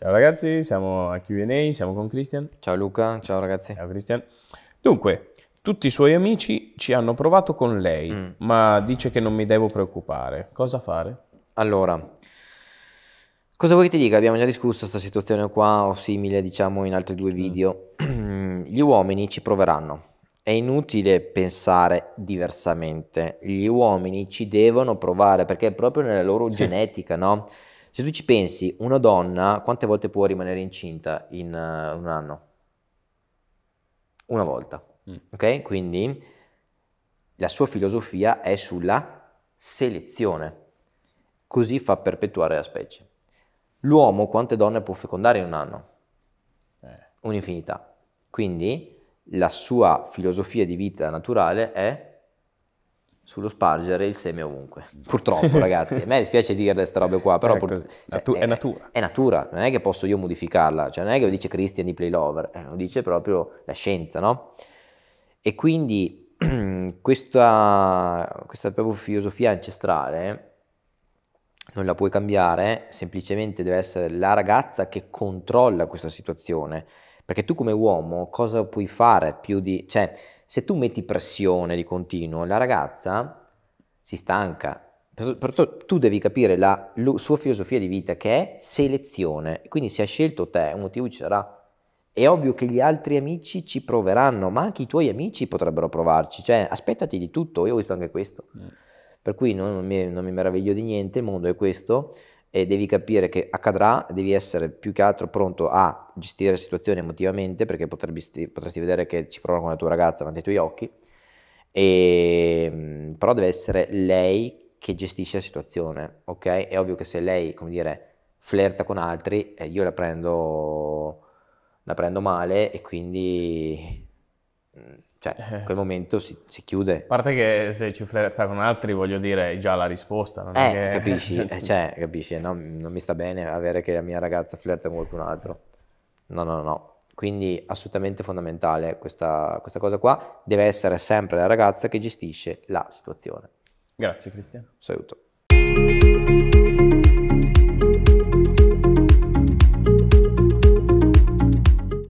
Ciao ragazzi, siamo a QA, siamo con Cristian. Ciao Luca, ciao ragazzi. Ciao Cristian. Dunque, tutti i suoi amici ci hanno provato con lei, mm. ma dice che non mi devo preoccupare. Cosa fare? Allora, cosa vuoi che ti dica? Abbiamo già discusso questa situazione qua o simile, diciamo, in altri due mm. video. Mm. Gli uomini ci proveranno. È inutile pensare diversamente. Gli uomini ci devono provare perché è proprio nella loro genetica, no? Se tu ci pensi, una donna quante volte può rimanere incinta in uh, un anno? Una volta. Mm. Ok? Quindi la sua filosofia è sulla selezione. Così fa perpetuare la specie. L'uomo quante donne può fecondare in un anno? Eh. Un'infinità. Quindi la sua filosofia di vita naturale è sullo spargere il seme ovunque. Purtroppo, ragazzi, a me dispiace dirle queste robe qua, però è, pur... cioè, è, natura. È natura, non è che posso io modificarla, cioè non è che lo dice Christian di Playlover, eh, lo dice proprio la scienza, no? E quindi questa, questa proprio filosofia ancestrale non la puoi cambiare, semplicemente deve essere la ragazza che controlla questa situazione perché tu come uomo cosa puoi fare più di... Cioè, se tu metti pressione di continuo, la ragazza si stanca. Perciò tu devi capire la, la sua filosofia di vita che è selezione. Quindi se ha scelto te, un motivo ci sarà. È ovvio che gli altri amici ci proveranno, ma anche i tuoi amici potrebbero provarci. Cioè, aspettati di tutto. Io ho visto anche questo. Mm. Per cui non mi, non mi meraviglio di niente, il mondo è questo e devi capire che accadrà, devi essere più che altro pronto a gestire la situazione emotivamente perché potresti, potresti vedere che ci prova con la tua ragazza davanti ai tuoi occhi, e, ehm, però deve essere lei che gestisce la situazione, ok? È ovvio che se lei, come dire, flirta con altri, eh, io la prendo, la prendo male e quindi cioè, eh. in quel momento si, si, chiude. A parte che se ci flirta con altri, voglio dire, hai già la risposta. Non eh, che... capisci, eh, cioè, capisci no? non mi sta bene avere che la mia ragazza flirta con qualcun altro. No, no, no. Quindi assolutamente fondamentale questa, questa cosa qua. Deve essere sempre la ragazza che gestisce la situazione. Grazie Cristiano. Saluto.